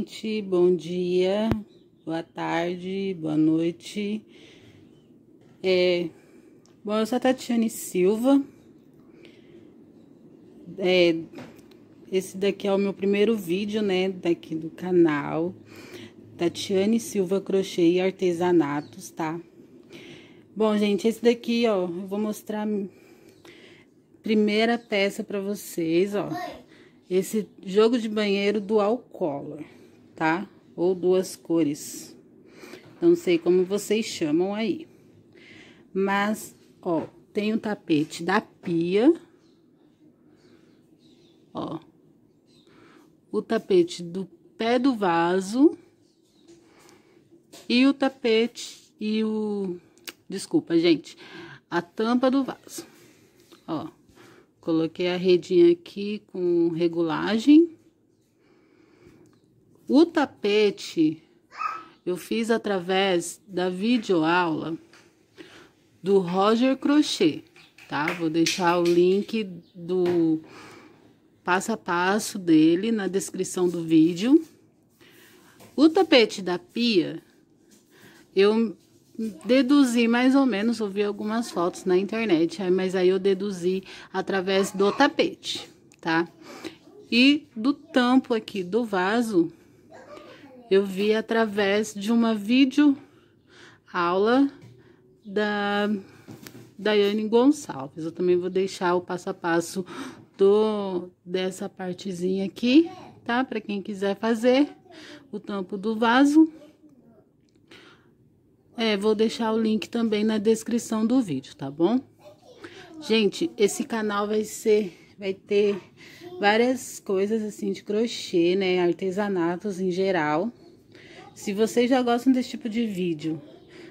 gente, bom dia, boa tarde, boa noite. É, bom, eu sou a Tatiane Silva. É, esse daqui é o meu primeiro vídeo, né, daqui do canal. Tatiane Silva Crochê e Artesanatos, tá? Bom, gente, esse daqui, ó, eu vou mostrar a primeira peça pra vocês, ó. esse jogo de banheiro do Alcolor tá? Ou duas cores. Não sei como vocês chamam aí. Mas, ó, tem o tapete da pia. Ó. O tapete do pé do vaso. E o tapete e o... Desculpa, gente. A tampa do vaso. Ó. Coloquei a redinha aqui com regulagem. O tapete eu fiz através da videoaula do Roger Crochê, tá? Vou deixar o link do passo a passo dele na descrição do vídeo. O tapete da pia, eu deduzi mais ou menos, ouvi algumas fotos na internet, é, mas aí eu deduzi através do tapete, tá? E do tampo aqui do vaso, eu vi através de uma vídeo aula da Daiane Gonçalves. Eu também vou deixar o passo a passo do dessa partezinha aqui, tá? Para quem quiser fazer o tampo do vaso. É, vou deixar o link também na descrição do vídeo, tá bom? Gente, esse canal vai ser vai ter várias coisas assim de crochê, né? Artesanatos em geral. Se vocês já gostam desse tipo de vídeo,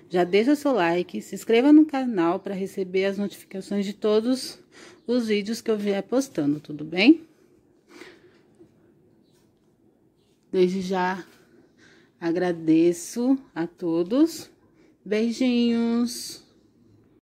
já deixa seu like, se inscreva no canal para receber as notificações de todos os vídeos que eu vier postando, tudo bem? Desde já agradeço a todos. Beijinhos!